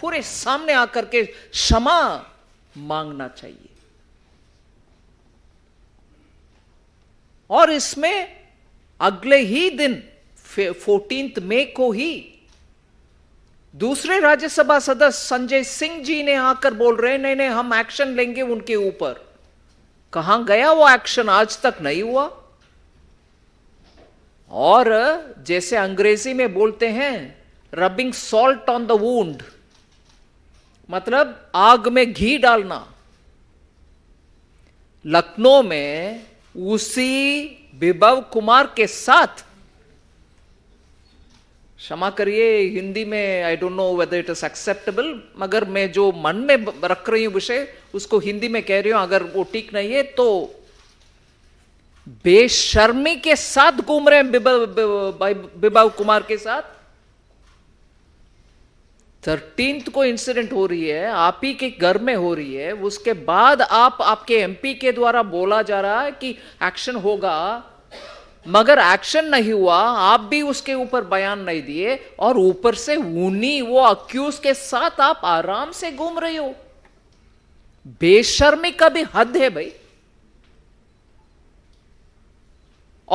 पूरे सामने आकर के क्षमा मांगना चाहिए और इसमें अगले ही दिन फोर्टीन मई को ही दूसरे राज्यसभा सदस्य संजय सिंह जी ने आकर बोल रहे नहीं नहीं हम एक्शन लेंगे उनके ऊपर कहां गया वो एक्शन आज तक नहीं हुआ और जैसे अंग्रेजी में बोलते हैं rubbing salt on the wound मतलब आग में घी डालना लखनऊ में उसी विभव कुमार के साथ क्षमा करिए हिंदी में I don't know whether it is acceptable मगर मैं जो मन में रख रही हूं विषय उसको हिंदी में कह रही हूं अगर वो ठीक नहीं है तो बेशर्मी के साथ घूम रहे हैं विभव कुमार के साथ थर्टींथ को इंसिडेंट हो रही है आप ही के घर में हो रही है उसके बाद आप आपके एमपी के द्वारा बोला जा रहा है कि एक्शन होगा मगर एक्शन नहीं हुआ आप भी उसके ऊपर बयान नहीं दिए और ऊपर से ऊनी वो अक्यूज के साथ आप आराम से घूम रहे हो बेशर्मी का भी हद है भाई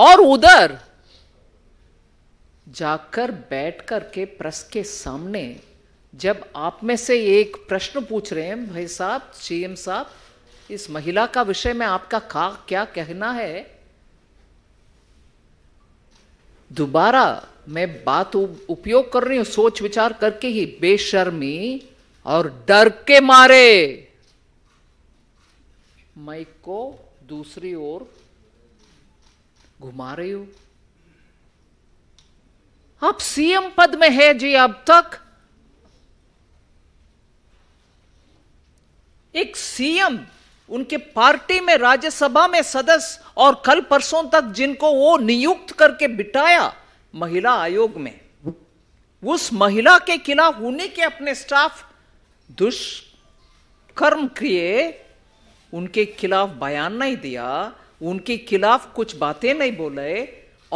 और उधर जाकर बैठ करके प्रेस के सामने जब आप में से एक प्रश्न पूछ रहे हैं भाई साहब सीएम साहब इस महिला का विषय में आपका का क्या कहना है दोबारा मैं बात उपयोग कर रही हूं सोच विचार करके ही बेशर्मी और डर के मारे माइक को दूसरी ओर घुमा रही हूं आप सीएम पद में है जी अब तक एक सीएम उनके पार्टी में राज्यसभा में सदस्य और कल परसों तक जिनको वो नियुक्त करके बिठाया महिला आयोग में उस महिला के खिलाफ उन्हीं के अपने स्टाफ दुष्कर्म किए उनके खिलाफ बयान नहीं दिया उनके खिलाफ कुछ बातें नहीं बोले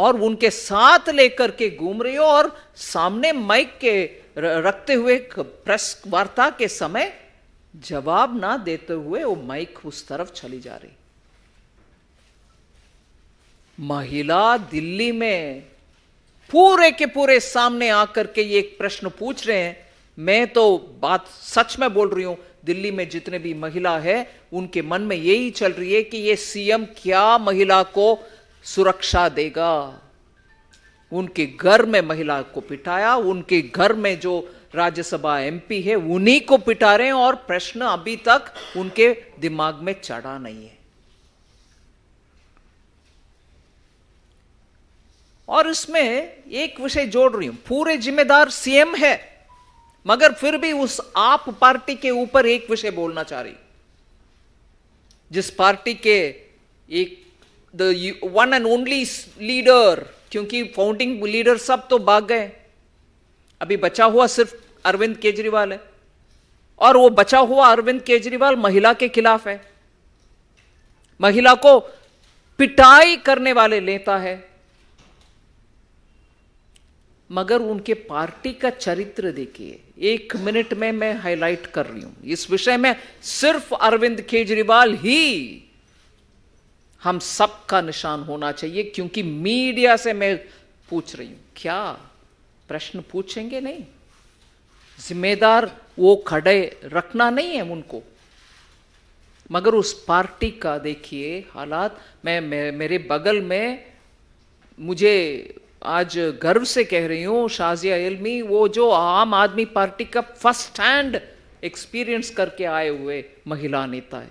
और उनके साथ लेकर के घूम रही हो और सामने माइक के रखते हुए प्रेस वार्ता के समय जवाब ना देते हुए वो माइक उस तरफ चली जा रही महिला दिल्ली में पूरे के पूरे सामने आकर के ये एक प्रश्न पूछ रहे हैं मैं तो बात सच में बोल रही हूं दिल्ली में जितने भी महिला है उनके मन में यही चल रही है कि ये सीएम क्या महिला को सुरक्षा देगा उनके घर में महिला को पिटाया उनके घर में जो राज्यसभा एमपी है उन्हीं को पिटा रहे हैं और प्रश्न अभी तक उनके दिमाग में चढ़ा नहीं है और इसमें एक विषय जोड़ रही हूं पूरे जिम्मेदार सीएम है मगर फिर भी उस आप पार्टी के ऊपर एक विषय बोलना चाह रही जिस पार्टी के एक the one and only leader क्योंकि फाउंडिंग लीडर सब तो भाग गए अभी बचा हुआ सिर्फ अरविंद केजरीवाल है और वो बचा हुआ अरविंद केजरीवाल महिला के खिलाफ है महिला को पिटाई करने वाले नेता है मगर उनके पार्टी का चरित्र देखिए एक मिनट में मैं हाईलाइट कर रही हूं इस विषय में सिर्फ अरविंद केजरीवाल ही हम सबका निशान होना चाहिए क्योंकि मीडिया से मैं पूछ रही हूं क्या प्रश्न पूछेंगे नहीं जिम्मेदार वो खड़े रखना नहीं है उनको मगर उस पार्टी का देखिए हालात मैं मेरे बगल में मुझे आज गर्व से कह रही हूँ शाजिया इलमी वो जो आम आदमी पार्टी का फर्स्ट हैंड एक्सपीरियंस करके आए हुए महिला नेता है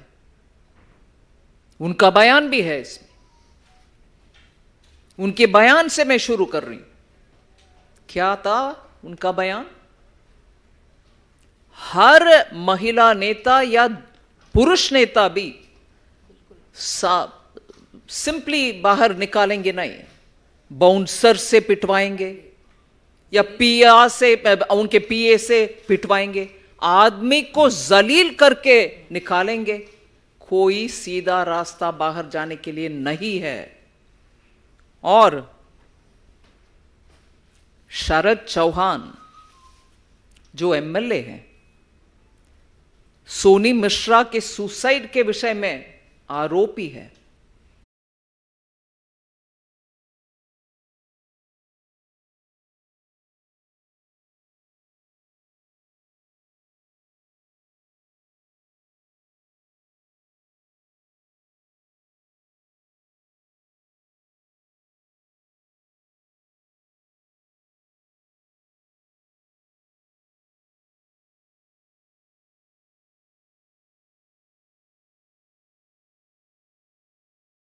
उनका बयान भी है इसमें उनके बयान से मैं शुरू कर रही हूँ क्या था उनका बयान हर महिला नेता या पुरुष नेता भी सिंपली बाहर निकालेंगे नहीं बाउंसर से पिटवाएंगे या पीआ से उनके पीए से पिटवाएंगे आदमी को जलील करके निकालेंगे कोई सीधा रास्ता बाहर जाने के लिए नहीं है और शरद चौहान जो एमएलए हैं सोनी मिश्रा के सुसाइड के विषय में आरोपी है